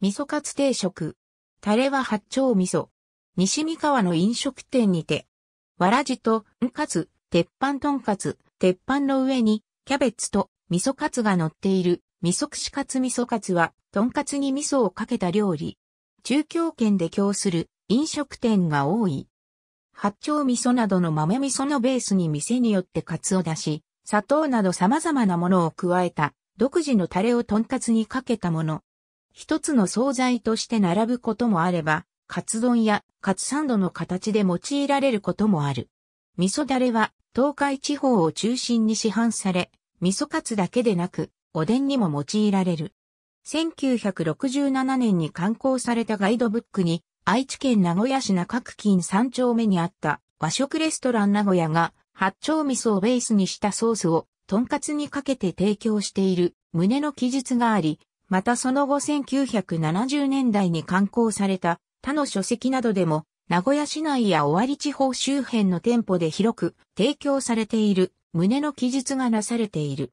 味噌カツ定食。タレは八丁味噌。西三河の飲食店にて。わらじと、んかつ、鉄板とんかつ、鉄板の上に、キャベツと味噌カツが乗っている、味噌串カツ味噌カツは、とんかつに味噌をかけた料理。中京圏で供する飲食店が多い。八丁味噌などの豆味噌のベースに店によってカツを出し、砂糖など様々なものを加えた、独自のタレをとんかつにかけたもの。一つの惣菜として並ぶこともあれば、カツ丼やカツサンドの形で用いられることもある。味噌だれは東海地方を中心に市販され、味噌カツだけでなく、おでんにも用いられる。1967年に刊行されたガイドブックに、愛知県名古屋市中区近三丁目にあった和食レストラン名古屋が、八丁味噌をベースにしたソースを、とんかつにかけて提供している胸の記述があり、またその後1970年代に刊行された他の書籍などでも、名古屋市内や尾張地方周辺の店舗で広く提供されている旨の記述がなされている。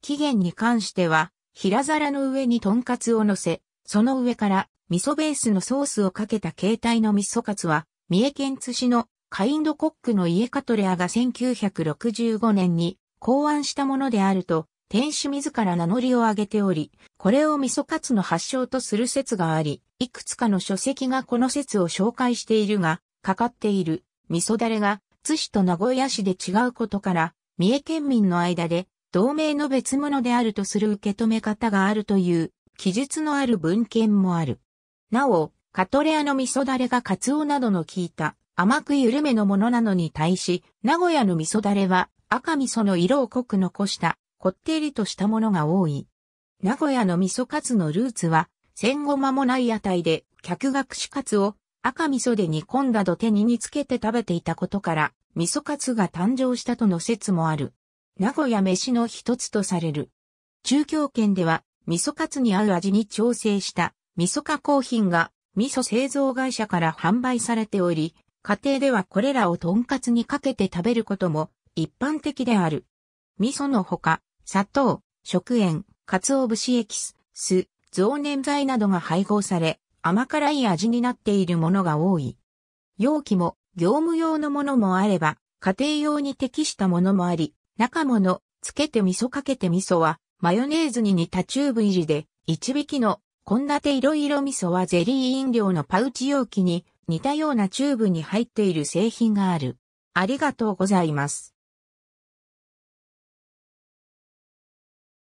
期限に関しては、平皿の上にトンカツを乗せ、その上から味噌ベースのソースをかけた形態の味噌カツは、三重県津市のカインドコックの家カトレアが1965年に考案したものであると天使自ら名乗りを上げており、これを味噌カツの発祥とする説があり、いくつかの書籍がこの説を紹介しているが、かかっている味噌だれが津市と名古屋市で違うことから、三重県民の間で同盟の別物であるとする受け止め方があるという記述のある文献もある。なお、カトレアの味噌だれがカツオなどの効いた甘く緩めのものなのに対し、名古屋の味噌だれは赤味噌の色を濃く残したこってりとしたものが多い。名古屋の味噌カツのルーツは、戦後間もない屋台で客が串カツを赤味噌で煮込んだ土手に煮つけて食べていたことから、味噌カツが誕生したとの説もある。名古屋飯の一つとされる。中京圏では、味噌カツに合う味に調整した味噌加工品が味噌製造会社から販売されており、家庭ではこれらをとんかつにかけて食べることも一般的である。味噌のほか、砂糖、食塩、鰹節エキス、酢、増粘剤などが配合され、甘辛い味になっているものが多い。容器も業務用のものもあれば、家庭用に適したものもあり、中もの、つけて味噌かけて味噌は、マヨネーズに似たチューブ入りで、一匹の、献立いろいろ味噌はゼリー飲料のパウチ容器に、似たようなチューブに入っている製品がある。ありがとうございます。